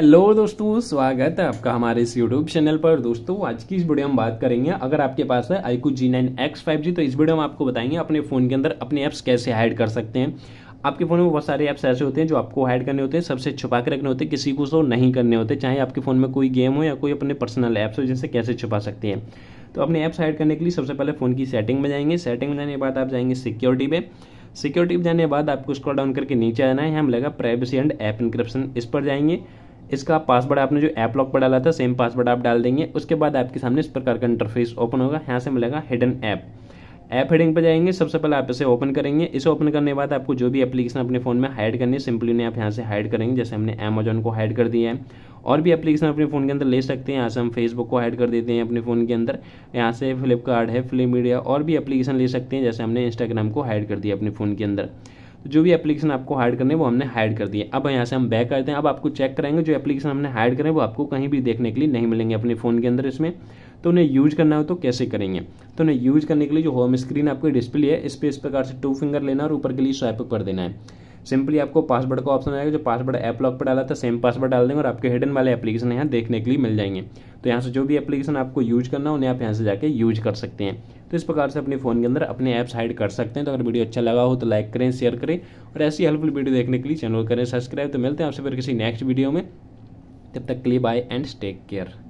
hello दोस्तों स्वागत है आपका हमारे इस यूट्यूब चैनल पर दोस्तों आज की इस वीडियो में बात करेंगे अगर आपके पास है iQOO Z nine X five G तो इस वीडियो में आपको बताएंगे अपने फ़ोन के अंदर अपने ऐप्स कैसे हाइड कर सकते हैं आपके फ़ोन में बहुत सारे ऐप्स ऐसे होते हैं जो आपको हाइड करने होते हैं सबसे छुपा के रखने होते हैं किसी को सो नहीं करने होते चाहे आपके फ़ोन में कोई गेम हो या कोई अपने पर्सनल ऐप्स हो जिनसे कैसे छुपा सकते हैं तो अपने ऐप्स हाइड करने के लिए सबसे पहले फ़ोन की सेटिंग में जाएंगे सेटिंग में जाने के बाद आप जाएंगे सिक्योरिटी पे सिक्योरिटी में जाने के बाद आपको स्क्रॉल डाउन करके नीचे आना है हम लगा प्राइवेसी एंड ऐप इंक्रिप्शन इस पर जाएंगे इसका पासवर्ड आपने जो ऐप लॉक पर डाला था सेम पासवर्ड आप डाल देंगे उसके बाद आपके सामने इस प्रकार का इंटरफेस ओपन होगा यहाँ से मिलेगा हिडन ऐप ऐप हेडिंग पर जाएंगे सबसे पहले आप इसे ओपन करेंगे इसे ओपन करने के बाद आपको जो भी एप्लीकेशन अपने फ़ोन में हाइड करनी है सिंपली उन्हें आप यहाँ से हाइड करेंगे जैसे हमने अमेजोन को हाइड कर दिया है और भी एप्लीकेशन अपने फ़ोन के अंदर ले सकते हैं यहाँ से हम फेसबुक को हाइड कर देते हैं अपने फ़ोन के अंदर यहाँ से फ्लिपकार्ट है फ्लिप मीडिया और भी एप्लीकेशन ले सकते हैं जैसे हमने इंस्टाग्राम को हाइड कर दिया अपने फ़ोन के अंदर तो जो भी एप्लीकेशन आपको हाइड करने वो हमने हाइड कर दिए अब यहाँ से हम बैक करते हैं अब आपको चेक करेंगे जो एप्लीकेशन हमने हाइड करें वो आपको कहीं भी देखने के लिए नहीं मिलेंगे अपने फ़ोन के अंदर इसमें तो उन्हें यूज करना हो तो कैसे करेंगे तो उन्हें यूज करने के लिए जो होम स्क्रीन आपकी डिस्प्ले है इस पर इस प्रकार से टू फिंगर लेना और ऊपर के लिए स्वाइप कर देना है सिंपली आपको पासवर्ड का ऑप्शन आएगा जो पासवर्ड ऐप लॉक पर डाला था सेम पासवर्ड डाल देंगे और आपके हिडन वाले एप्लीकेशन यहाँ देखने के लिए मिल जाएंगे तो यहाँ से जो भी एप्लीकेशन आपको यूज करना उन्हें आप यहाँ से जाकर यूज कर सकते हैं तो इस प्रकार से अपने फ़ोन के अंदर अपने ऐप्स हाइड कर सकते हैं तो अगर वीडियो अच्छा लगा हो तो लाइक करें शेयर करें और ऐसी हेल्पफुल वीडियो देखने के लिए चैनल करें सब्सक्राइब तो मिलते हैं आपसे फिर किसी नेक्स्ट वीडियो में तब तक के लिए बाय एंड टेक केयर